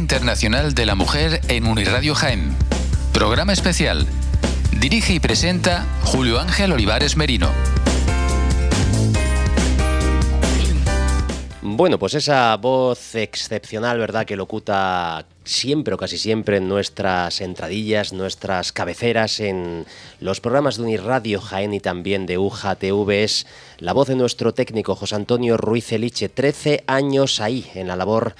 Internacional de la Mujer en Uniradio Jaén. Programa especial. Dirige y presenta Julio Ángel Olivares Merino. Bueno, pues esa voz excepcional, ¿verdad?, que locuta siempre o casi siempre en nuestras entradillas, nuestras cabeceras, en los programas de Unirradio Jaén y también de UJTV, es la voz de nuestro técnico José Antonio Ruiz Eliche, 13 años ahí en la labor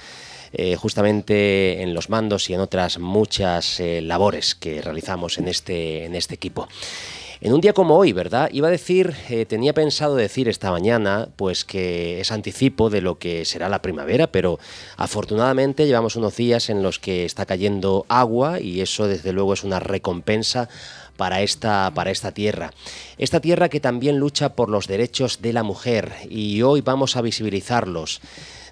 eh, justamente en los mandos y en otras muchas eh, labores que realizamos en este, en este equipo. En un día como hoy, ¿verdad? Iba a decir, eh, tenía pensado decir esta mañana, pues que es anticipo de lo que será la primavera, pero afortunadamente llevamos unos días en los que está cayendo agua y eso desde luego es una recompensa para esta, para esta tierra. Esta tierra que también lucha por los derechos de la mujer y hoy vamos a visibilizarlos.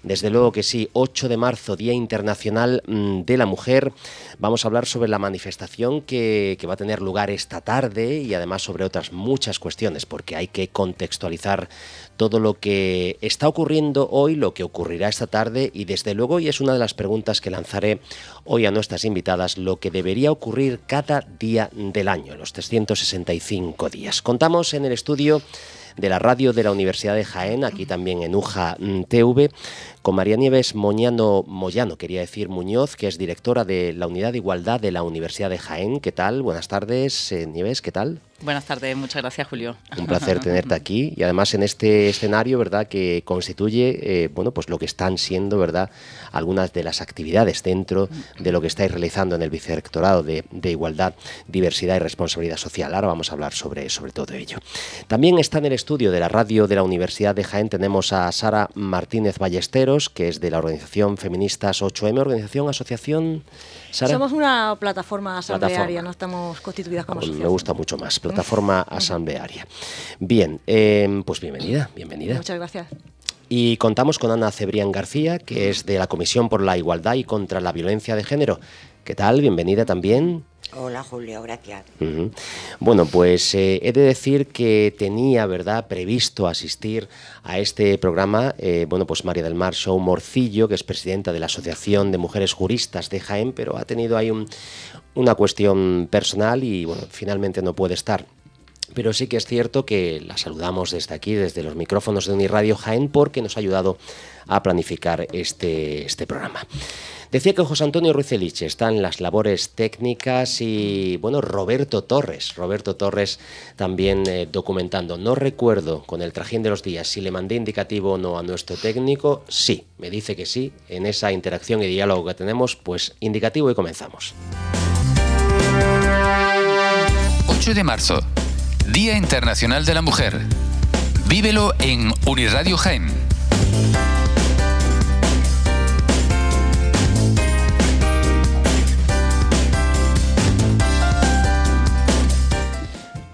Desde luego que sí, 8 de marzo, Día Internacional mm, de la Mujer. Vamos a hablar sobre la manifestación que, va a tener lugar esta tarde y además sobre otras muchas cuestiones, porque hay que contextualizar todo lo que está ocurriendo hoy, lo que ocurrirá esta tarde y desde luego, y es una de las preguntas que lanzaré hoy a nuestras invitadas, lo que debería ocurrir cada día del año, los 365 días. Contamos en el estudio de la radio de la Universidad de Jaén, aquí también en UJA mm, TV, con María Nieves Moñano, Moyano, quería decir Muñoz, que es directora de la Unidad de Igualdad de la Universidad de Jaén. ¿Qué tal? Buenas tardes, eh, Nieves, ¿qué tal? Buenas tardes, muchas gracias, Julio. Un placer tenerte aquí y además en este escenario, ¿verdad?, que constituye, eh, bueno, pues lo que están siendo, ¿verdad?, algunas de las actividades dentro de lo que estáis realizando en el Vicerrectorado de, Igualdad, Diversidad y Responsabilidad Social. Ahora vamos a hablar sobre, sobre todo ello. También está en el estudio de la radio de la Universidad de Jaén, tenemos a Sara Martínez Ballester que es de la organización Feministas 8M, organización, asociación. Somos una plataforma asamblearia, no estamos constituidas como pues asociación. Me gusta mucho más, plataforma asamblearia. Bien, em, pues bienvenida, bienvenida. Muchas gracias. Y contamos con Ana Cebrián García, que es de la Comisión por la Igualdad y contra la Violencia de Género ¿Qué tal? Bienvenida también. Hola Julio, gracias. Bueno, pues eh, he de decir que tenía, ¿verdad?, previsto asistir a este programa, eh, bueno, pues María del Mar Show Morcillo, que es presidenta de la Asociación de Mujeres Juristas de Jaén, pero ha tenido ahí una cuestión personal y, bueno, finalmente no puede estar. Pero sí que es cierto que la saludamos desde aquí, desde los micrófonos de Uniradio Jaén, porque nos ha ayudado a planificar este, este programa. Decía que José Antonio Ruiz está en las labores técnicas y, bueno, Roberto Torres, Roberto Torres también eh, documentando. No recuerdo con el trajín de los días si le mandé indicativo o no a nuestro técnico. Sí, me dice que sí. En esa interacción y diálogo que tenemos, pues indicativo y comenzamos. 8 de marzo, Día Internacional de la Mujer. Vívelo en Uniradio Jaime.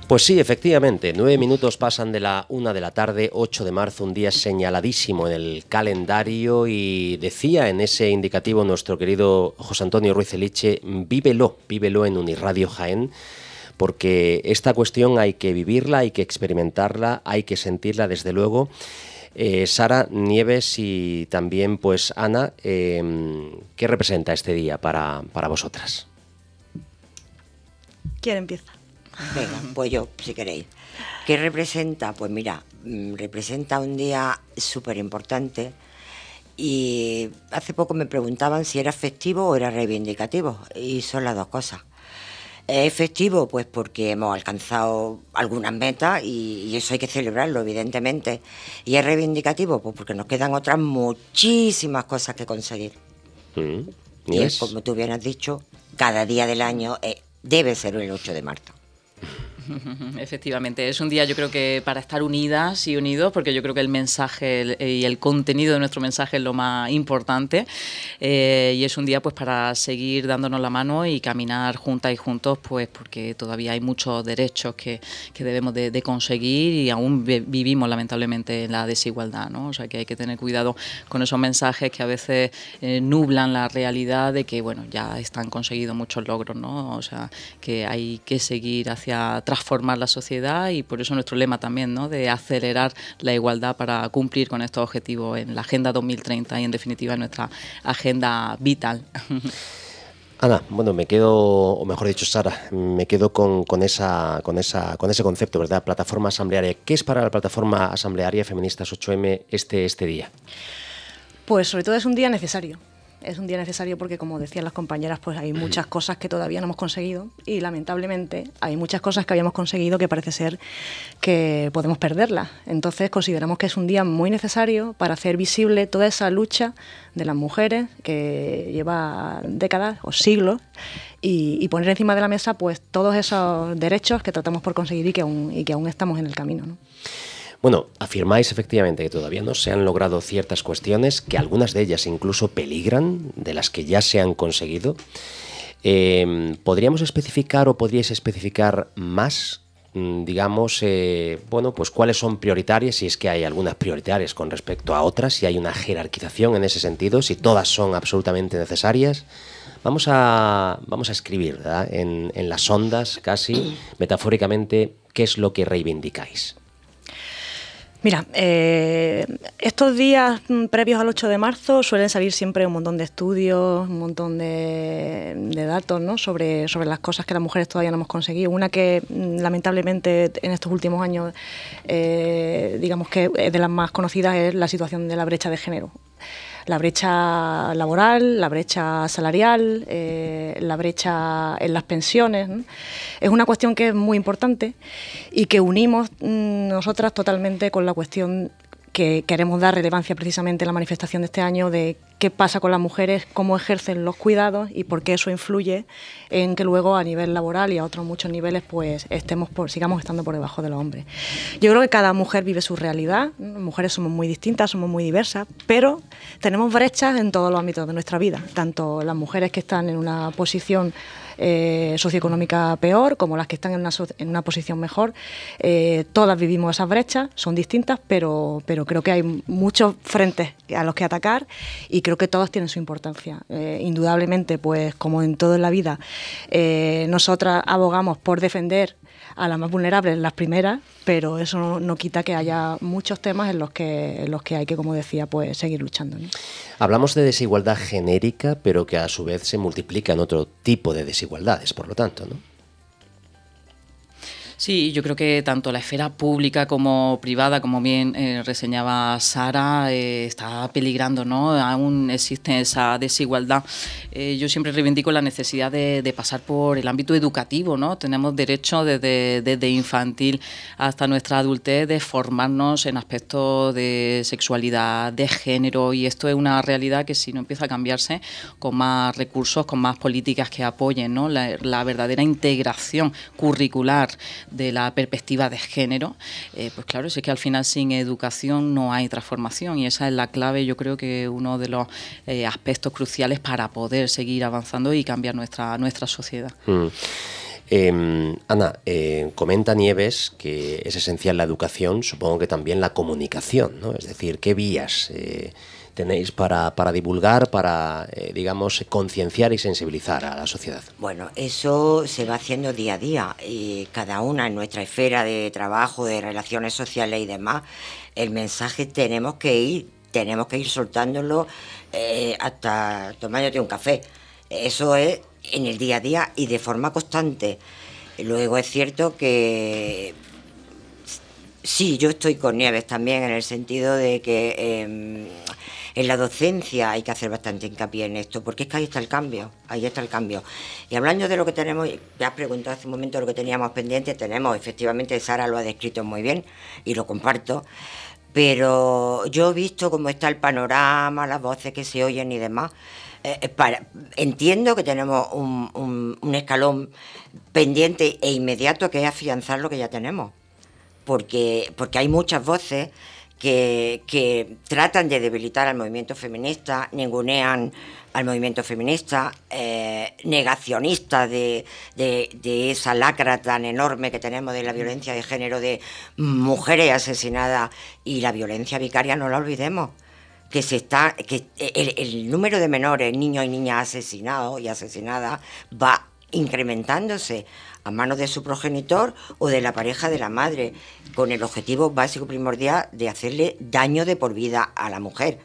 Pues sí, efectivamente, nueve minutos pasan de la una de la tarde, 8 de marzo, un día señaladísimo en el calendario y decía en ese indicativo nuestro querido José Antonio Ruiz Eliche, vívelo, vívelo en Unirradio Jaén, porque esta cuestión hay que vivirla, hay que experimentarla, hay que sentirla desde luego. Eh, Sara Nieves y también pues Ana, em, ¿qué representa este día para, para vosotras? ¿Quién empieza? Venga, pues yo, si queréis. ¿Qué representa? Pues mira, mm, representa un día súper importante y hace poco me preguntaban si era festivo o era reivindicativo y son las dos cosas. Es festivo pues porque hemos alcanzado algunas metas y, eso hay que celebrarlo, evidentemente. Y es reivindicativo pues porque nos quedan otras muchísimas cosas que conseguir. Mm, y es, como tú bien has dicho, cada día del año eh, debe ser el 8 de marzo. Efectivamente, es un día yo creo que para estar unidas y unidos, porque yo creo que el mensaje y el contenido de nuestro mensaje es lo más importante eh, y es un día pues para seguir dándonos la mano y caminar juntas y juntos, pues porque todavía hay muchos derechos que, debemos de, conseguir y aún vivimos lamentablemente en la desigualdad, ¿no? O sea que hay que tener cuidado con esos mensajes que a veces eh, nublan la realidad de que bueno ya están conseguidos muchos logros, ¿no? O sea que hay que seguir hacia atrás transformar la sociedad y por eso nuestro lema también, ¿no? de acelerar la igualdad para cumplir con estos objetivos en la Agenda 2030 y en definitiva en nuestra agenda vital. Ana, bueno, me quedo, o mejor dicho, Sara, me quedo con, con, esa, con, esa, con ese concepto, ¿verdad? Plataforma asamblearia. ¿Qué es para la plataforma asamblearia Feministas 8M este, este día? Pues sobre todo es un día necesario es un día necesario porque, como decían las compañeras, pues hay muchas cosas que todavía no hemos conseguido y lamentablemente hay muchas cosas que habíamos conseguido que parece ser que podemos perderlas. Entonces consideramos que es un día muy necesario para hacer visible toda esa lucha de las mujeres que lleva décadas o siglos y, poner encima de la mesa pues todos esos derechos que tratamos por conseguir y que aún, aún estamos en el camino. Bueno, afirmáis efectivamente que todavía no se han logrado ciertas cuestiones, que algunas de ellas incluso peligran de las que ya se han conseguido. Em, ¿Podríamos especificar o podríais especificar más mm, digamos, eh, bueno, pues cuáles son prioritarias, si es que hay algunas prioritarias con respecto a otras, si hay una jerarquización en ese sentido, si todas son absolutamente necesarias. Vamos a, vamos a escribir en, en las ondas, casi metafóricamente, qué es lo que reivindicáis. Mira, eh, estos días mm, previos al 8 de marzo suelen salir siempre un montón de estudios, un montón de, datos sobre, sobre las cosas que las mujeres todavía no hemos conseguido. Una que mm, lamentablemente en estos últimos años, eh, digamos que es de las más conocidas, es la situación de la brecha de género la brecha laboral, la brecha salarial, eh, la brecha en las pensiones. Es una cuestión que es muy importante y que unimos mm, nosotras totalmente con la cuestión que queremos dar relevancia precisamente en la manifestación de este año de qué pasa con las mujeres, cómo ejercen los cuidados y por qué eso influye en que luego a nivel laboral y a otros muchos niveles pues estemos sigamos estando por debajo de los hombres. Yo creo que cada mujer vive su realidad, mujeres somos muy distintas, somos muy diversas, pero tenemos brechas en todos los ámbitos de nuestra vida, tanto las mujeres que están en una posición eh, socioeconómica peor, como las que están en una, en una posición mejor. Eh, todas vivimos esas brechas, son distintas, pero, pero creo que hay muchos frentes a los que atacar y creo que todos tienen su importancia. Eh, indudablemente, pues como en todo en la vida, nosotras abogamos por defender a las más vulnerables, las primeras, pero eso no, quita que haya muchos temas en los que, hay que, como decía, pues seguir luchando. Hablamos de desigualdad genérica, pero que a su vez se multiplica en otro tipo de desigualdades, por lo tanto, ¿no? Sí, yo creo que tanto la esfera pública como privada, como bien eh, reseñaba Sara, eh, está peligrando, ¿no? Aún existe esa desigualdad. Eh, yo siempre reivindico la necesidad de, pasar por el ámbito educativo, ¿no? Tenemos derecho desde, infantil hasta nuestra adultez de formarnos en aspectos de sexualidad, de género, y esto es una realidad que si no empieza a cambiarse con más recursos, con más políticas que apoyen, ¿no? la verdadera integración curricular de la perspectiva de género, eh, pues claro, es que al final sin educación no hay transformación y esa es la clave, yo creo que uno de los eh, aspectos cruciales para poder seguir avanzando y cambiar nuestra, nuestra sociedad. Mm. Em, Ana, eh, comenta Nieves que es esencial la educación, supongo que también la comunicación, ¿no? Es decir, ¿qué vías? tenéis para, para divulgar, para, eh, digamos, concienciar y sensibilizar a la sociedad? Bueno, eso se va haciendo día a día y cada una en nuestra esfera de trabajo, de relaciones sociales y demás, el mensaje tenemos que ir, tenemos que ir soltándolo eh, hasta tomándote un café. Eso es en el día a día y de forma constante. Luego es cierto que sí, yo estoy con Nieves también en el sentido de que em, en la docencia hay que hacer bastante hincapié en esto, porque es que ahí está el cambio, ahí está el cambio. Y hablando de lo que tenemos, ya has preguntado hace un momento lo que teníamos pendiente, tenemos, efectivamente, Sara lo ha descrito muy bien y lo comparto, pero yo he visto cómo está el panorama, las voces que se oyen y demás. Eh, eh, entiendo que tenemos un, un escalón pendiente e inmediato que es afianzar lo que ya tenemos. Porque, porque, hay muchas voces que, que tratan de debilitar al movimiento feminista, ningunean al movimiento feminista, eh, negacionistas de, esa lacra tan enorme que tenemos de la mm. violencia de género de mujeres asesinadas y la violencia vicaria, no la olvidemos, que se está, que el, el número de menores, niños y niñas asesinados y asesinadas va incrementándose a manos de su progenitor o de la pareja de la madre, con el objetivo básico primordial de hacerle daño de por vida a la mujer.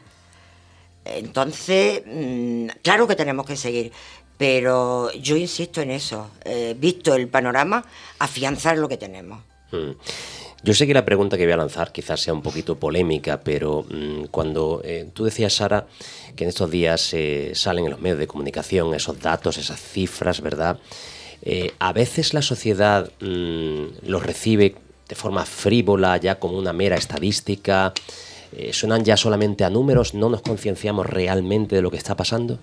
Entonces, mm, claro que tenemos que seguir, pero yo insisto en eso, eh, visto el panorama, afianzar lo que tenemos. Hmm. Yo sé que la pregunta que voy a lanzar quizás sea un poquito polémica, pero mm, cuando eh, tú decías, Sara, que en estos días eh, salen en los medios de comunicación esos datos, esas cifras, ¿verdad? Eh, a veces la sociedad mm, los recibe de forma frívola, ya como una mera estadística. suenan ya solamente a números, no nos concienciamos realmente de lo que está pasando.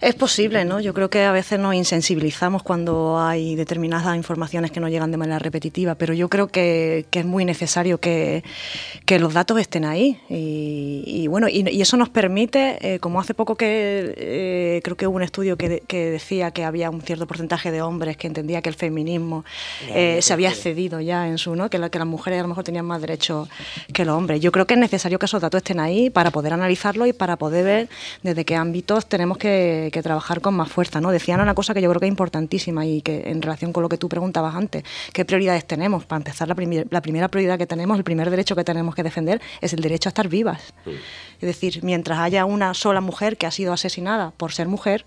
Es posible, ¿no? Yo creo que a veces nos insensibilizamos cuando hay determinadas informaciones que no llegan de manera repetitiva, pero yo creo que, es muy necesario que, los datos estén ahí. Y, bueno, y, eso nos permite, eh, como hace poco que eh, creo que hubo un estudio que, decía que había un cierto porcentaje de hombres que entendía que el feminismo eh, se había excedido ya en su, ¿no? Que, que las mujeres a lo mejor tenían más derechos que los hombres. Yo creo que es necesario que esos datos estén ahí para poder analizarlo y para poder ver desde qué ámbitos tenemos que que, trabajar con más fuerza. ¿no? Decían una cosa que yo creo que es importantísima y que en relación con lo que tú preguntabas antes, ¿qué prioridades tenemos? Para empezar, la, primera prioridad que tenemos, el primer derecho que tenemos que defender es el derecho a estar vivas. Es decir, mientras haya una sola mujer que ha sido asesinada por ser mujer,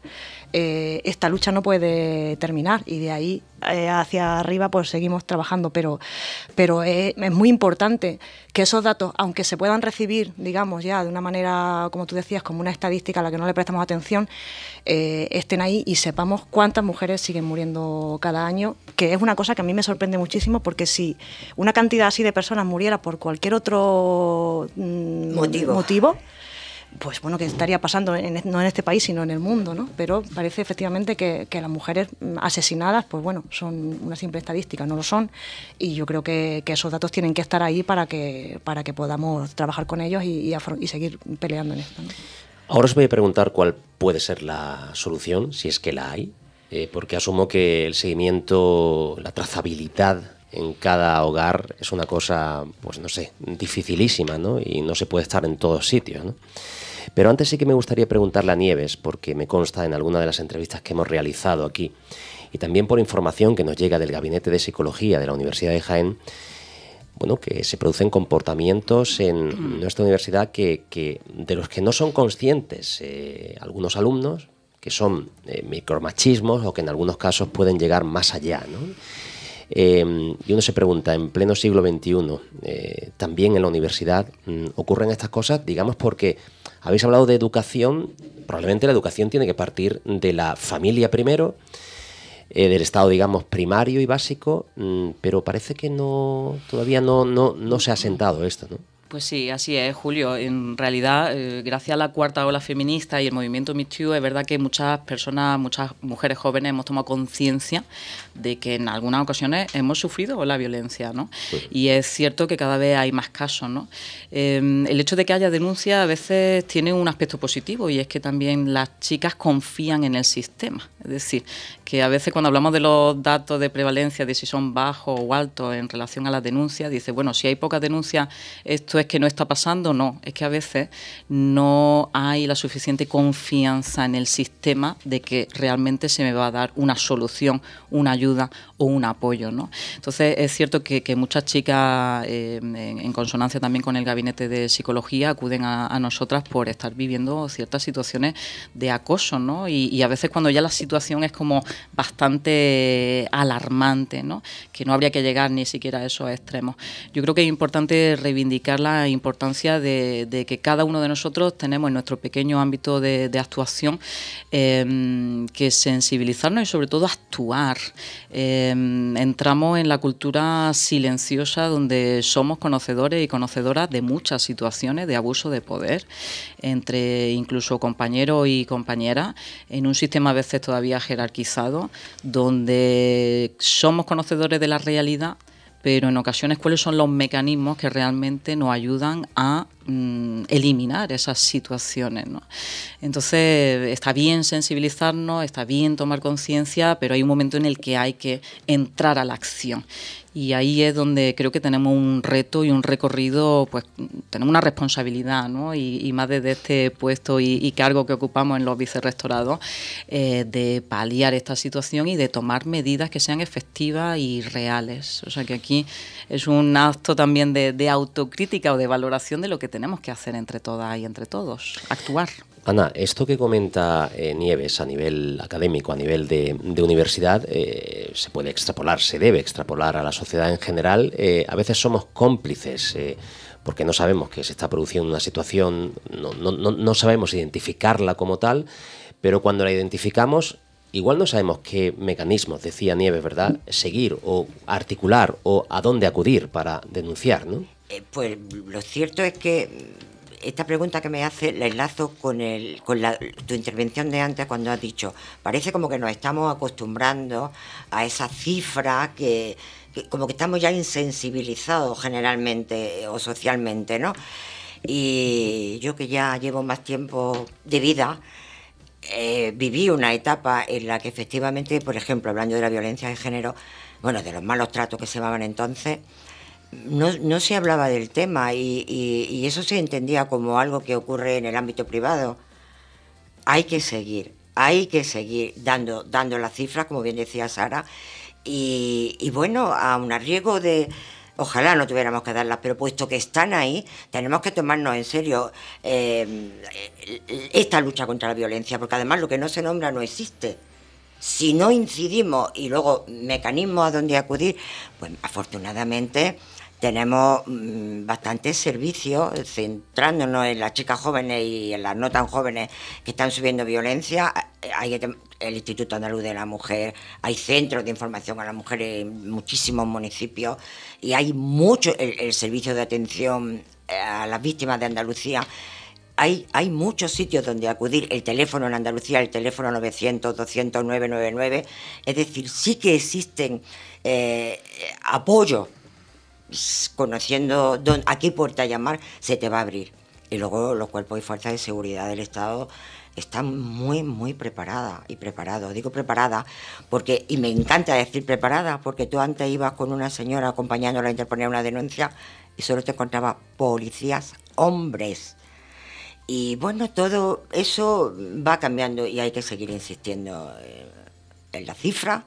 eh, esta lucha no puede terminar y de ahí eh, hacia arriba pues seguimos trabajando, pero, pero eh, es, muy importante que esos datos, aunque se puedan recibir, digamos, ya de una manera, como tú decías, como una estadística a la que no le prestamos atención, eh, estén ahí y sepamos cuántas mujeres siguen muriendo cada año, que es una cosa que a mí me sorprende muchísimo porque si una cantidad así de personas muriera por cualquier otro mm, motivo, pues bueno, que estaría pasando en, no en este país, sino en el mundo, ¿no? Pero parece efectivamente que, las mujeres mm, asesinadas, pues bueno, son una simple estadística, no lo son. Y yo creo que, esos datos tienen que estar ahí para que, para que podamos trabajar con ellos y, seguir peleando en esto. Ahora os voy a preguntar cuál puede ser la solución, si es que la hay, eh, porque asumo que el seguimiento, la trazabilidad en cada hogar es una cosa, pues no sé, dificilísima, ¿no? Y no se puede estar en todos sitios, Pero antes sí que me gustaría preguntarle a Nieves, porque me consta en alguna de las entrevistas que hemos realizado aquí, y también por información que nos llega del Gabinete de Psicología de la Universidad de Jaén, bueno, que se producen comportamientos en mm. nuestra universidad que, de los que no son conscientes eh, algunos alumnos, que son eh, micromachismos o que en algunos casos pueden llegar más allá. ¿no? Em, y uno se pregunta, en pleno siglo XXI, eh, también en la universidad mm, ocurren estas cosas, digamos, porque habéis hablado de educación, probablemente la educación tiene que partir de la familia primero, eh, del Estado, digamos, primario y básico, mm, pero parece que no todavía no, no, no se ha sentado esto, ¿no? Pues sí, así es, Julio. En realidad, eh, gracias a la cuarta ola feminista y el movimiento Me es verdad que muchas personas, muchas mujeres jóvenes hemos tomado conciencia de que en algunas ocasiones hemos sufrido la violencia, ¿no? Y es cierto que cada vez hay más casos, ¿no? Em, el hecho de que haya denuncias a veces tiene un aspecto positivo y es que también las chicas confían en el sistema. Es decir, que a veces cuando hablamos de los datos de prevalencia, de si son bajos o altos en relación a las denuncias, dice, bueno, si hay pocas denuncias, esto es que no está pasando, no, es que a veces no hay la suficiente confianza en el sistema de que realmente se me va a dar una solución, una ayuda, o un apoyo. ¿no? Entonces es cierto que, muchas chicas, eh, en, consonancia también con el gabinete de psicología, acuden a, nosotras por estar viviendo ciertas situaciones de acoso, ¿no? Y, a veces cuando ya la situación es como bastante alarmante, ¿no? que no habría que llegar ni siquiera a esos extremos. Yo creo que es importante reivindicar la importancia de, que cada uno de nosotros tenemos en nuestro pequeño ámbito de, actuación eh, que sensibilizarnos y sobre todo actuar. Eh, Em, entramos en la cultura silenciosa donde somos conocedores y conocedoras de muchas situaciones de abuso de poder entre incluso compañeros y compañeras en un sistema a veces todavía jerarquizado donde somos conocedores de la realidad pero en ocasiones cuáles son los mecanismos que realmente nos ayudan a Mm, eliminar esas situaciones. Entonces, está bien sensibilizarnos, está bien tomar conciencia, pero hay un momento en el que hay que entrar a la acción. Y ahí es donde creo que tenemos un reto y un recorrido, pues tenemos una responsabilidad, ¿no? Y, más desde este puesto y, cargo que ocupamos en los vicerrectorados, eh, de paliar esta situación y de tomar medidas que sean efectivas y reales. O sea que aquí es un acto también de, de autocrítica o de valoración de lo que tenemos tenemos que hacer entre todas y entre todos, actuar. Ana, esto que comenta eh, Nieves a nivel académico, a nivel de, universidad, eh, se puede extrapolar, se debe extrapolar a la sociedad en general. Eh, a veces somos cómplices porque no sabemos que se está produciendo una situación, no, no sabemos identificarla como tal, pero cuando la identificamos igual no sabemos qué mecanismos, decía Nieves, ¿verdad?, seguir o articular o a dónde acudir para denunciar, ¿no? Eh, pues lo cierto es que mm, esta pregunta que me hace la enlazo con, tu intervención de antes cuando has dicho, parece como que nos estamos acostumbrando a esa cifra que, como que estamos ya insensibilizados generalmente eh, o socialmente, ¿no? Y yo que ya llevo más tiempo de vida, eh, viví una etapa en la que efectivamente, por ejemplo, hablando de la violencia de género, bueno, de los malos tratos que se daban entonces, no, no se hablaba del tema y, eso se entendía como algo que ocurre en el ámbito privado. Hay que seguir, hay que seguir dando, dando las cifras, como bien decía Sara, y, bueno, a un arriesgo de, ojalá no tuviéramos que darlas, pero puesto que están ahí, tenemos que tomarnos en serio eh, esta lucha contra la violencia, porque además lo que no se nombra no existe. Si no incidimos y luego mecanismos a donde acudir, pues afortunadamente tenemos mm, bastantes servicios centrándonos en las chicas jóvenes y en las no tan jóvenes que están subiendo violencia. Hay el Instituto Andaluz de la Mujer, hay centros de información a las mujeres... en muchísimos municipios y hay mucho el, servicio de atención eh, a las víctimas de Andalucía. Hay, hay, muchos sitios donde acudir. El teléfono en Andalucía, el teléfono 900-200-999. Es decir, sí que existen eh, apoyos conociendo don, a qué puerta llamar, se te va a abrir. Y luego los cuerpos y fuerzas de seguridad del Estado están muy, muy preparadas y preparados. Digo preparada porque, y me encanta decir preparada, porque tú antes ibas con una señora acompañándola a interponer una denuncia y solo te encontraba policías hombres. Y bueno, todo eso va cambiando y hay que seguir insistiendo eh, en la cifra,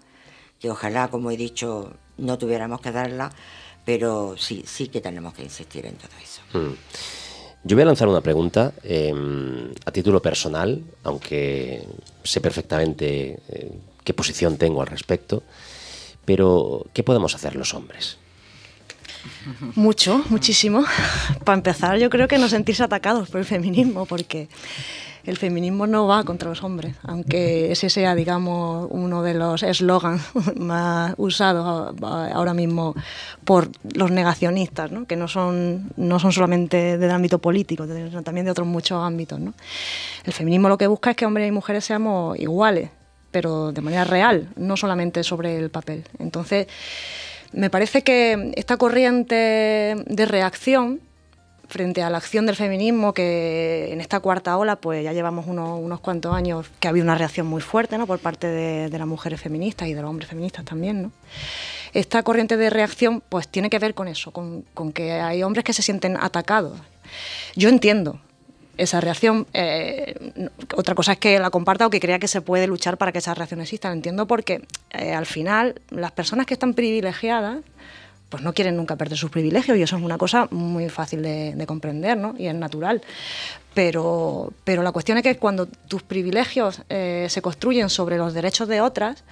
que ojalá, como he dicho, no tuviéramos que darla pero sí, sí que tenemos que insistir en todo eso. Mm. Yo voy a lanzar una pregunta em, a título personal, aunque sé perfectamente eh, qué posición tengo al respecto, pero ¿qué podemos hacer los hombres? Mucho, muchísimo. Para empezar, yo creo que no sentirse atacados por el feminismo, porque el feminismo no va contra los hombres, aunque ese sea, digamos, uno de los eslogans más usados ahora mismo por los negacionistas, ¿no? que no son, no son solamente del ámbito político, sino también de otros muchos ámbitos. El feminismo lo que busca es que hombres y mujeres seamos iguales, pero de manera real, no solamente sobre el papel. Entonces, me parece que esta corriente de reacción frente a la acción del feminismo, que en esta cuarta ola, pues ya llevamos unos, cuantos años que ha habido una reacción muy fuerte ¿no? por parte de, las mujeres feministas y de los hombres feministas también, Esta corriente de reacción, pues tiene que ver con eso, con, que hay hombres que se sienten atacados. Yo entiendo, esa reacción. Eh, otra cosa es que la comparta o que crea que se puede luchar para que esas reacciones existan. Entiendo porque eh, al final las personas que están privilegiadas pues no quieren nunca perder sus privilegios y eso es una cosa muy fácil de, comprender ¿no? y es natural. Pero, la cuestión es que cuando tus privilegios eh, se construyen sobre los derechos de otras,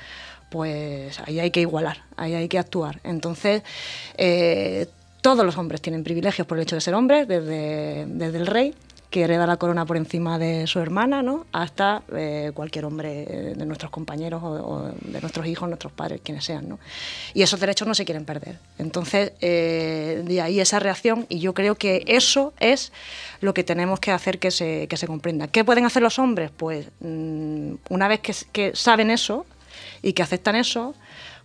pues ahí hay que igualar, ahí hay que actuar. Entonces, eh, todos los hombres tienen privilegios por el hecho de ser hombres, desde, desde el rey que hereda la corona por encima de su hermana, ¿no? hasta eh, cualquier hombre eh, de nuestros compañeros o, de nuestros hijos, nuestros padres, quienes sean. ¿no? Y esos derechos no se quieren perder. Entonces, eh, de ahí esa reacción y yo creo que eso es lo que tenemos que hacer que se, que se comprenda. ¿Qué pueden hacer los hombres? Pues mm, una vez que saben eso y que aceptan eso,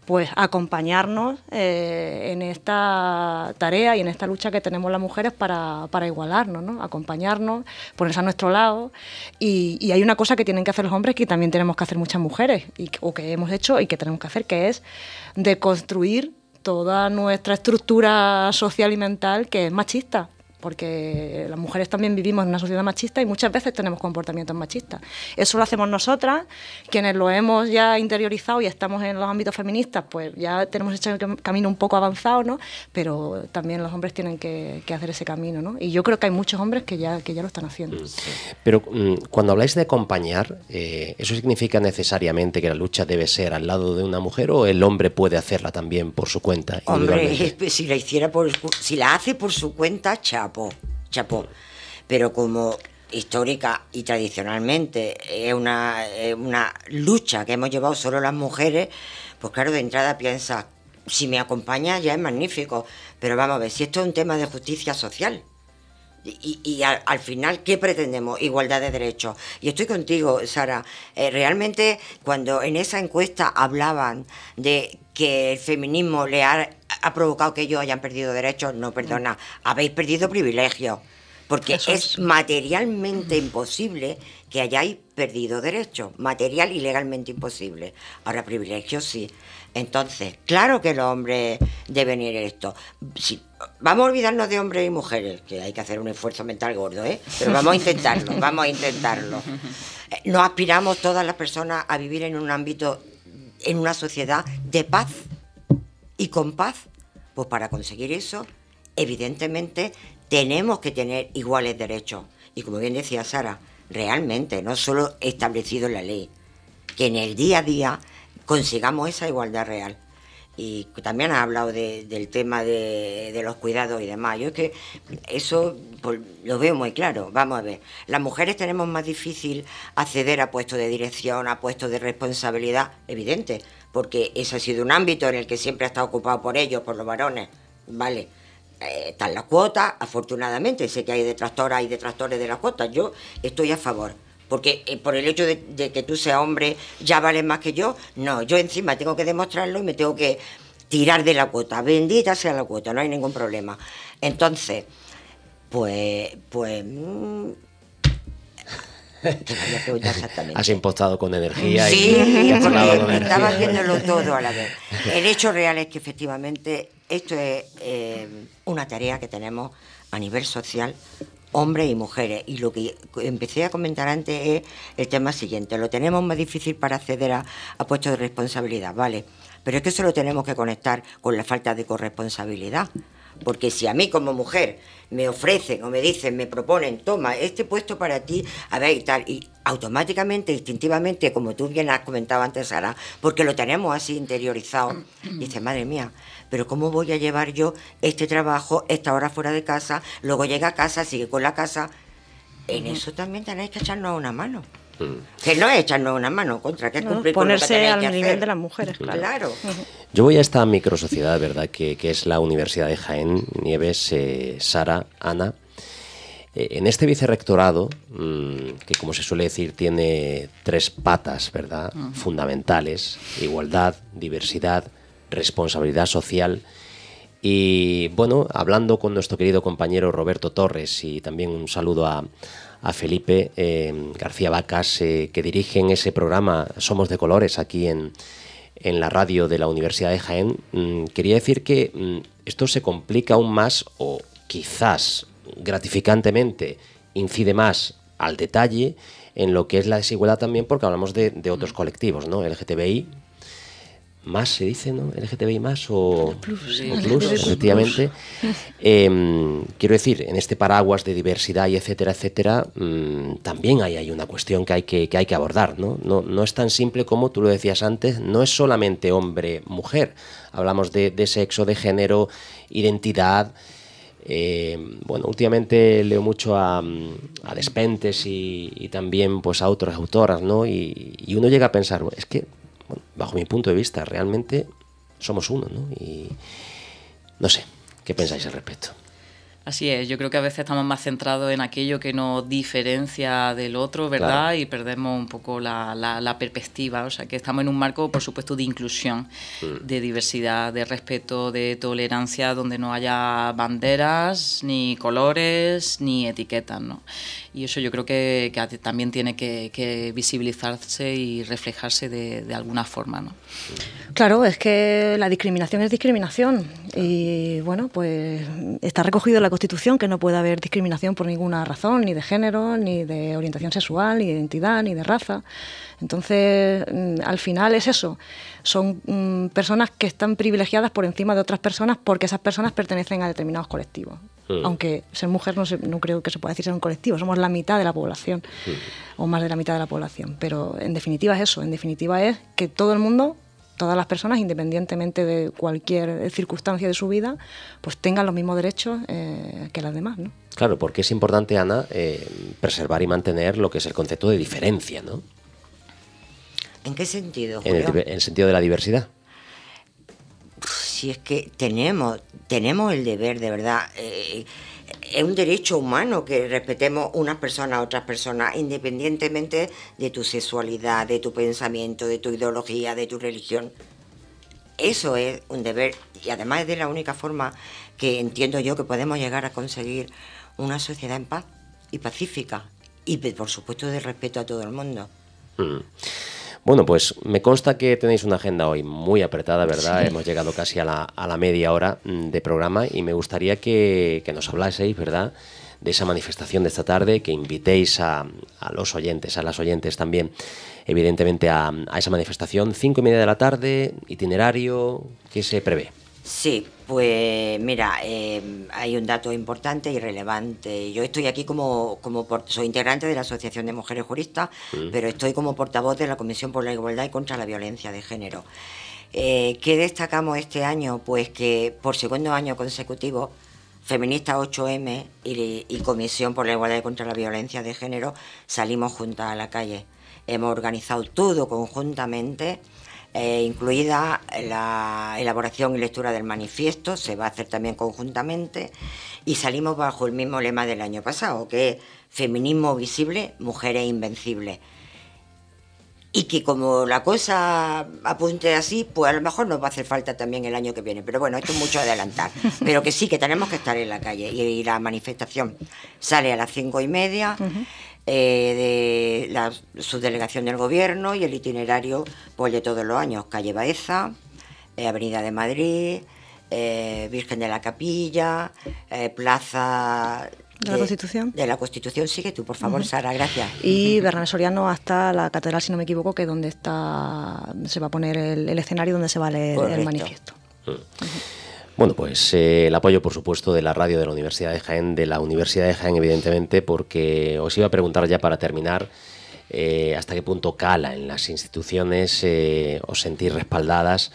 pues acompañarnos eh, en esta tarea y en esta lucha que tenemos las mujeres para, igualarnos, ¿no? acompañarnos, ponerse a nuestro lado. Y, hay una cosa que tienen que hacer los hombres que también tenemos que hacer muchas mujeres, y, o que hemos hecho y que tenemos que hacer, que es deconstruir toda nuestra estructura social y mental que es machista porque las mujeres también vivimos en una sociedad machista y muchas veces tenemos comportamientos machistas. Eso lo hacemos nosotras, quienes lo hemos ya interiorizado y estamos en los ámbitos feministas, pues ya tenemos hecho el camino un poco avanzado, ¿no? Pero también los hombres tienen que, hacer ese camino, ¿no? Y yo creo que hay muchos hombres que ya, ya lo están haciendo. Mm, Pero mm, cuando habláis de acompañar, eh, ¿eso significa necesariamente que la lucha debe ser al lado de una mujer o el hombre puede hacerla también por su cuenta? Hombre, si la hiciera por, si la hace por su cuenta, chao Chapo, Pero como histórica y tradicionalmente es una, lucha que hemos llevado solo las mujeres, pues claro, de entrada piensa, si me acompaña ya es magnífico, pero vamos a ver, si esto es un tema de justicia social, y, al, final, ¿qué pretendemos? Igualdad de derechos. Y estoy contigo, Sara. Eh, realmente, cuando en esa encuesta hablaban de que el feminismo le ha, ha provocado que ellos hayan perdido derechos, no, perdona, mm. habéis perdido privilegios porque es. materialmente imposible que hayáis perdido derechos, material y legalmente imposible. Ahora privilegios sí. Entonces, claro que los hombres deben ir esto. Si, vamos a olvidarnos de hombres y mujeres, que hay que hacer un esfuerzo mental gordo, ¿eh? Pero vamos a intentarlo, vamos a intentarlo. Eh, ...nos aspiramos todas las personas a vivir en un ámbito, en una sociedad de paz y con paz. Pues para conseguir eso, evidentemente tenemos que tener iguales derechos. Y como bien decía Sara, realmente, no solo establecido en la ley, que en el día a día consigamos esa igualdad real. Y también ha hablado del tema de, los cuidados y demás. Yo es que eso pues, lo veo muy claro. Vamos a ver, las mujeres tenemos más difícil acceder a puestos de dirección, a puestos de responsabilidad, evidente, porque ese ha sido un ámbito en el que siempre ha estado ocupado por ellos, por los varones, ¿vale? Eh, están las cuotas, afortunadamente, sé que hay detractoras y detractores de las cuotas, yo estoy a favor. Porque eh, por el hecho de, que tú seas hombre ya vales más que yo, no, yo encima tengo que demostrarlo y me tengo que tirar de la cuota. Bendita sea la cuota, no hay ningún problema. Entonces, pues, pues... Mm, has impostado con energía. Sí, y, porque estaba haciéndolo todo a la vez. El hecho real es que efectivamente esto es eh, una tarea que tenemos a nivel social, hombres y mujeres. Y lo que empecé a comentar antes es el tema siguiente. Lo tenemos más difícil para acceder a, a puestos de responsabilidad, ¿vale? Pero es que eso lo tenemos que conectar con la falta de corresponsabilidad. Porque si a mí como mujer me ofrecen o me dicen, me proponen, toma este puesto para ti, a ver y tal, y automáticamente, instintivamente, como tú bien has comentado antes, Sara, porque lo tenemos así interiorizado, dice, madre mía, pero ¿cómo voy a llevar yo este trabajo, esta hora fuera de casa, luego llega a casa, sigue con la casa? En eso también tenéis que echarnos una mano. Mm. Que no es echarnos una mano contra, que cumplir ponerse con al nivel de las mujeres, claro. Yo voy a esta microsociedad, ¿verdad? Que, es la Universidad de Jaén, Nieves, eh, Sara, Ana. Eh, en este vicerrectorado, mm, que como se suele decir, tiene tres patas, ¿verdad? Fundamentales: igualdad, diversidad responsabilidad social. Y bueno, hablando con nuestro querido compañero Roberto Torres y también un saludo a, a Felipe eh, García Vacas, eh, que dirigen ese programa Somos de Colores aquí en, en la radio de la Universidad de Jaén, mm, quería decir que mm, esto se complica aún más o quizás gratificantemente incide más al detalle en lo que es la desigualdad también porque hablamos de, de otros colectivos, ¿no? LGTBI, más se dice, ¿no? LGTBI más o plus, efectivamente. Em, quiero decir, en este paraguas de diversidad y etcétera, etcétera, mm, también hay, una cuestión que hay que, hay que abordar, ¿no? ¿no? es tan simple como tú lo decías antes, no es solamente hombre-mujer. Hablamos de, sexo, de género, identidad. Em, bueno, últimamente leo mucho a, mm, Despentes y, también pues a otras autoras, ¿no? y uno llega a pensar, es que bajo mi punto de vista, realmente somos uno, ¿no? Y no sé, ¿qué pensáis al respecto? Así es, yo creo que a veces estamos más centrados en aquello que nos diferencia del otro, ¿verdad? Y perdemos un poco la, perspectiva, o sea, que estamos en un marco, por supuesto, de inclusión, mm. de diversidad, de respeto, de tolerancia, donde no haya banderas, ni colores, ni etiquetas, ¿no? Y eso yo creo que, también tiene que, visibilizarse y reflejarse de, alguna forma, ¿no? Mm. Claro, es que la discriminación es discriminación y, bueno, pues está recogido la Constitución que no puede haber discriminación por ninguna razón, ni de género, ni de orientación sexual, ni de identidad, ni de raza. Entonces, mm, al final es eso. Son mm, personas que están privilegiadas por encima de otras personas porque esas personas pertenecen a determinados colectivos. Mm. Aunque ser mujer no, creo que se pueda decir ser un colectivo, somos la mitad de la población o más de la mitad de la población. Pero en definitiva es eso, en definitiva es que todo el mundo todas las personas, independientemente de cualquier circunstancia de su vida, pues tengan los mismos derechos eh, que las demás, ¿no? Claro, porque es importante, Ana, eh, preservar y mantener lo que es el concepto de diferencia, ¿no? ¿En qué sentido? En el, en el, sentido de la diversidad. Si es que tenemos, tenemos el deber, de verdad. Eh, es un derecho humano que respetemos unas personas a otras personas, independientemente de tu sexualidad, de tu pensamiento, de tu ideología, de tu religión. Eso es un deber y además es de la única forma que entiendo yo que podemos llegar a conseguir una sociedad en paz y pacífica y por supuesto de respeto a todo el mundo. Mm. Bueno, pues me consta que tenéis una agenda hoy muy apretada, ¿verdad? Hemos llegado casi a la, media hora mm, de programa y me gustaría que, nos hablaseis, ¿verdad? de esa manifestación de esta tarde, que invitéis a, los oyentes, a las oyentes también, evidentemente, a, a esa manifestación. Cinco y media de la tarde, itinerario, ¿qué se prevé? Sí, pues mira, em, hay un dato importante y relevante. Yo estoy aquí como, como soy integrante de la Asociación de Mujeres Juristas, pero estoy como portavoz de la Comisión por la Igualdad y contra la Violencia de Género. Eh, ¿Qué destacamos este año? Pues que por segundo año consecutivo, Feminista 8M y, y Comisión por la Igualdad y contra la Violencia de Género salimos juntas a la calle. Hemos organizado todo conjuntamente eh, incluida la elaboración y lectura del manifiesto, se va a hacer también conjuntamente, y salimos bajo el mismo lema del año pasado, que es feminismo visible, mujeres invencibles. Y que como la cosa apunte así, pues a lo mejor nos va a hacer falta también el año que viene. Pero bueno, esto es mucho adelantar. Pero que sí, que tenemos que estar en la calle. Y la manifestación sale a las cinco y media. Eh, de la subdelegación del gobierno y el itinerario pues, de todos los años, calle Baeza, eh, Avenida de Madrid, eh, Virgen de la Capilla, Plaza... ¿De, la Constitución? De la Constitución, sigue tú, por favor, Sara, gracias. Y Bernal Soriano hasta la Catedral, si no me equivoco, que es donde está, se va a poner el, el escenario donde se va a leer el manifiesto. Mm. Bueno, pues eh, el apoyo, por supuesto, de la radio de la Universidad de Jaén, de la Universidad de Jaén, evidentemente, porque os iba a preguntar ya para terminar eh, hasta qué punto cala en las instituciones, eh, os sentís respaldadas.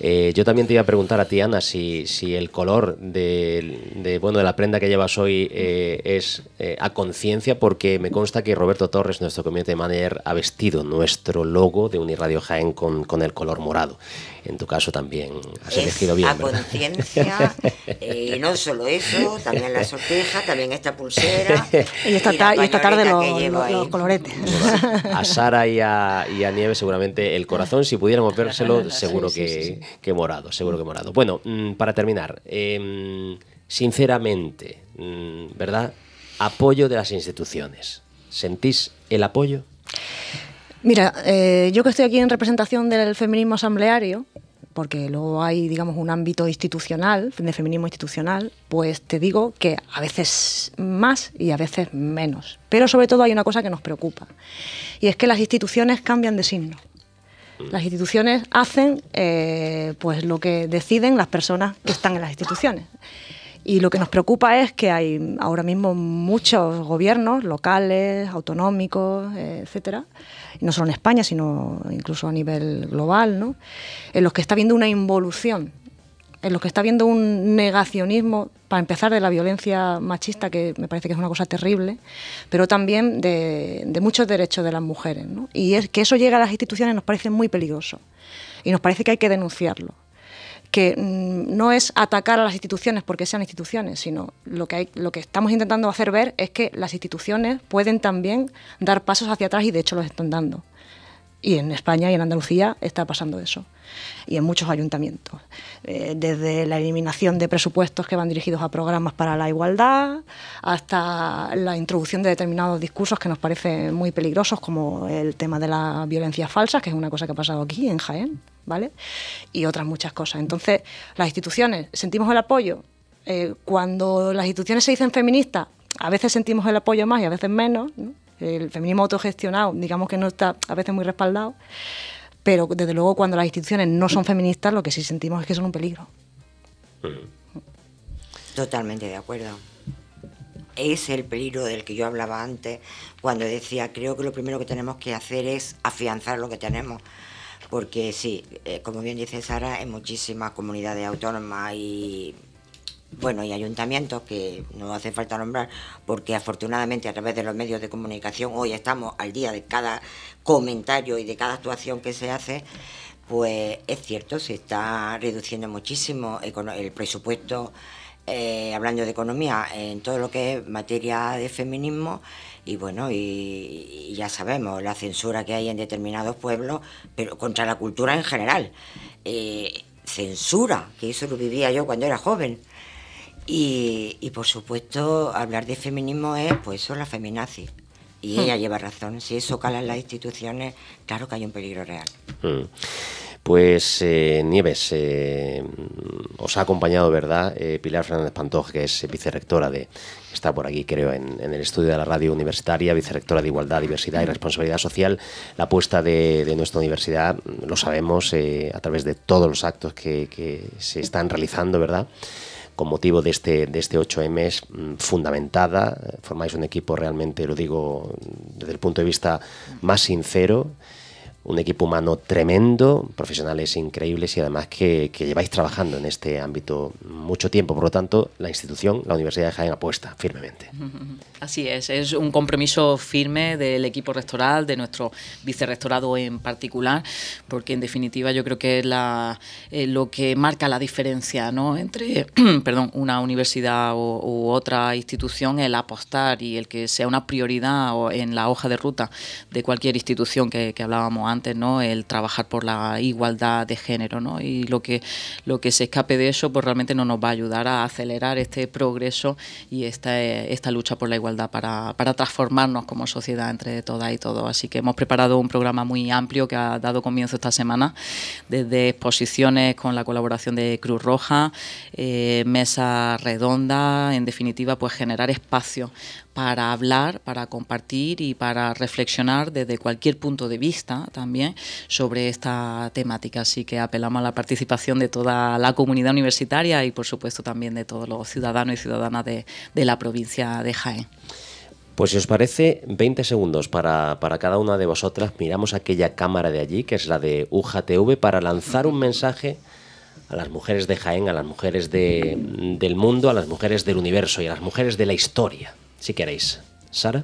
yo también te iba a preguntar a ti, Ana, si, el color de, bueno, de la prenda que llevas hoy es a conciencia, porque me consta que Roberto Torres, nuestro de manager, ha vestido nuestro logo de Unirradio Jaén con el color morado en tu caso también has elegido bien. A conciencia, eh, y no solo eso, también la sorteja, también esta pulsera. Y esta, tarde los, coloretes. a Sara y a, Nieve seguramente el corazón, si pudiéramos vérselo, seguro que, morado, seguro que morado. Bueno, mm, para terminar, em, sinceramente, mm, ¿verdad? Apoyo de las instituciones. ¿Sentís el apoyo? Mira, eh, yo que estoy aquí en representación del feminismo asambleario, porque luego hay, digamos, un ámbito institucional, de feminismo institucional, pues te digo que a veces más y a veces menos. Pero sobre todo hay una cosa que nos preocupa, y es que las instituciones cambian de signo. Las instituciones hacen eh, pues lo que deciden las personas que están en las instituciones. Y lo que nos preocupa es que hay ahora mismo muchos gobiernos locales, autonómicos, etcétera, no solo en España, sino incluso a nivel global, ¿no? en los que está habiendo una involución, en los que está habiendo un negacionismo, para empezar, de la violencia machista, que me parece que es una cosa terrible, pero también de, muchos derechos de las mujeres. ¿no? Y es, que eso llega a las instituciones nos parece muy peligroso y nos parece que hay que denunciarlo que mm, no es atacar a las instituciones porque sean instituciones, sino lo que, hay, lo que estamos intentando hacer ver es que las instituciones pueden también dar pasos hacia atrás y de hecho los están dando. Y en España y en Andalucía está pasando eso. Y en muchos ayuntamientos. Eh, desde la eliminación de presupuestos que van dirigidos a programas para la igualdad, hasta la introducción de determinados discursos que nos parecen muy peligrosos, como el tema de las violencias falsas, que es una cosa que ha pasado aquí en Jaén. Y otras muchas cosas. Entonces, las instituciones, ¿sentimos el apoyo? Eh, cuando las instituciones se dicen feministas, a veces sentimos el apoyo más y a veces menos. El feminismo autogestionado, digamos que no está a veces muy respaldado, pero desde luego cuando las instituciones no son feministas, lo que sí sentimos es que son un peligro. Totalmente de acuerdo. Es el peligro del que yo hablaba antes, cuando decía, creo que lo primero que tenemos que hacer es afianzar lo que tenemos porque sí, eh, como bien dice Sara, en muchísimas comunidades autónomas y bueno, y ayuntamientos que no hace falta nombrar, porque afortunadamente a través de los medios de comunicación hoy estamos al día de cada comentario y de cada actuación que se hace, pues es cierto, se está reduciendo muchísimo el presupuesto, eh, hablando de economía, en todo lo que es materia de feminismo y bueno, y, ya sabemos la censura que hay en determinados pueblos, pero contra la cultura en general. Eh, censura, que eso lo vivía yo cuando era joven. Y, por supuesto, hablar de feminismo es, pues eso, la feminazi. Y hmm. ella lleva razón, si eso cala en las instituciones, claro que hay un peligro real. Hmm. Pues eh, Nieves, eh, os ha acompañado, ¿verdad? Eh, Pilar Fernández Pantoj, que es vicerectora de, está por aquí, creo, en, el estudio de la radio universitaria, vicerectora de Igualdad, Diversidad y Responsabilidad Social. La apuesta de, nuestra universidad, lo sabemos, a través de todos los actos que, se están realizando, ¿verdad? con motivo de este, de este 8M es mm, fundamentada. Formáis un equipo realmente, lo digo desde el punto de vista más sincero, un equipo humano tremendo, profesionales increíbles y además que, lleváis trabajando en este ámbito mucho tiempo. Por lo tanto, la institución, la Universidad de Jaén, apuesta firmemente. Así es, es un compromiso firme del equipo rectoral, de nuestro vicerrectorado en particular, porque en definitiva yo creo que es la, eh, lo que marca la diferencia ¿no? entre perdón, una universidad u, otra institución, el apostar y el que sea una prioridad en la hoja de ruta de cualquier institución que hablábamos antes ¿no? El trabajar por la igualdad de género, Y lo que, lo que se escape de eso, pues realmente no nos va a ayudar a acelerar este progreso y esta, esta lucha por la igualdad para, transformarnos como sociedad entre todas y todos. Así que hemos preparado un programa muy amplio que ha dado comienzo esta semana, desde exposiciones con la colaboración de Cruz Roja, eh, mesa redonda en definitiva, pues generar espacio para hablar, para compartir y para reflexionar desde cualquier punto de vista también sobre esta temática. Así que apelamos a la participación de toda la comunidad universitaria y por supuesto también de todos los ciudadanos y ciudadanas de, la provincia de Jaén. Pues si os parece, 20 segundos para, cada una de vosotras. Miramos aquella cámara de allí, que es la de UJTV, para lanzar un mensaje a las mujeres de Jaén, a las mujeres del mundo, a las mujeres del universo y a las mujeres de la historia si queréis. Sara.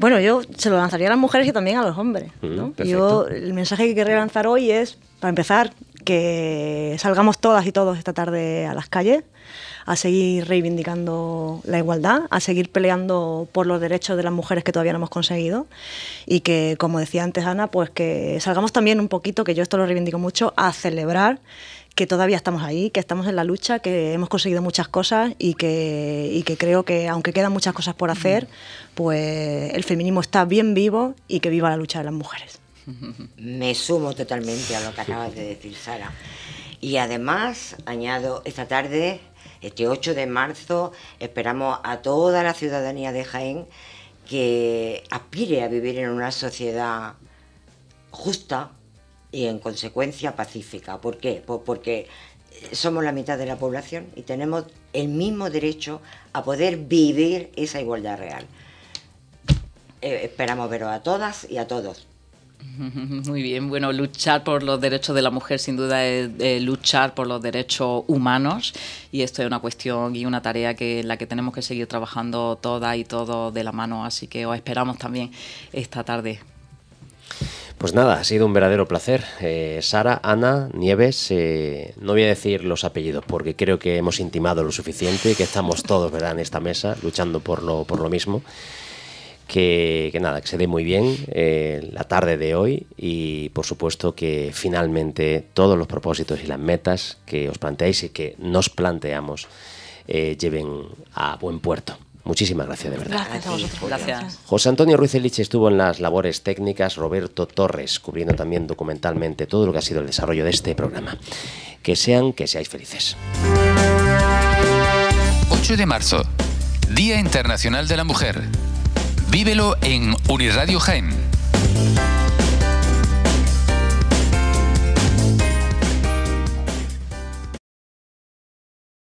Bueno, yo se lo lanzaría a las mujeres y también a los hombres. Mm, yo el mensaje que querría lanzar hoy es, para empezar, que salgamos todas y todos esta tarde a las calles a seguir reivindicando la igualdad, a seguir peleando por los derechos de las mujeres que todavía no hemos conseguido y que, como decía antes Ana, pues que salgamos también un poquito, que yo esto lo reivindico mucho, a celebrar que todavía estamos ahí, que estamos en la lucha, que hemos conseguido muchas cosas y que, creo que aunque quedan muchas cosas por hacer, pues el feminismo está bien vivo y que viva la lucha de las mujeres. Me sumo totalmente a lo que acabas de decir, Sara. Y además, añado, esta tarde, este 8 de marzo, esperamos a toda la ciudadanía de Jaén que aspire a vivir en una sociedad justa, y en consecuencia pacífica. ¿Por qué? Pues porque eh, somos la mitad de la población y tenemos el mismo derecho a poder vivir esa igualdad real. Eh, esperamos veros a todas y a todos. Muy bien, bueno, luchar por los derechos de la mujer sin duda es luchar por los derechos humanos y esto es una cuestión y una tarea que, en la que tenemos que seguir trabajando todas y todos de la mano, así que os esperamos también esta tarde. Pues nada, ha sido un verdadero placer. Eh, Sara, Ana, Nieves, eh, no voy a decir los apellidos porque creo que hemos intimado lo suficiente, y que estamos todos ¿verdad? en esta mesa luchando por lo, mismo. Que, nada, que se dé muy bien eh, la tarde de hoy y por supuesto que finalmente todos los propósitos y las metas que os planteáis y que nos planteamos lleven a buen puerto. Muchísimas gracias, de verdad. Gracias a vosotros. José Antonio Ruiz Eliche estuvo en las labores técnicas, Roberto Torres cubriendo también documentalmente todo lo que ha sido el desarrollo de este programa. Que sean, que seáis felices. 8 de marzo, Día Internacional de la Mujer. Vívelo en Uniradio Jaime.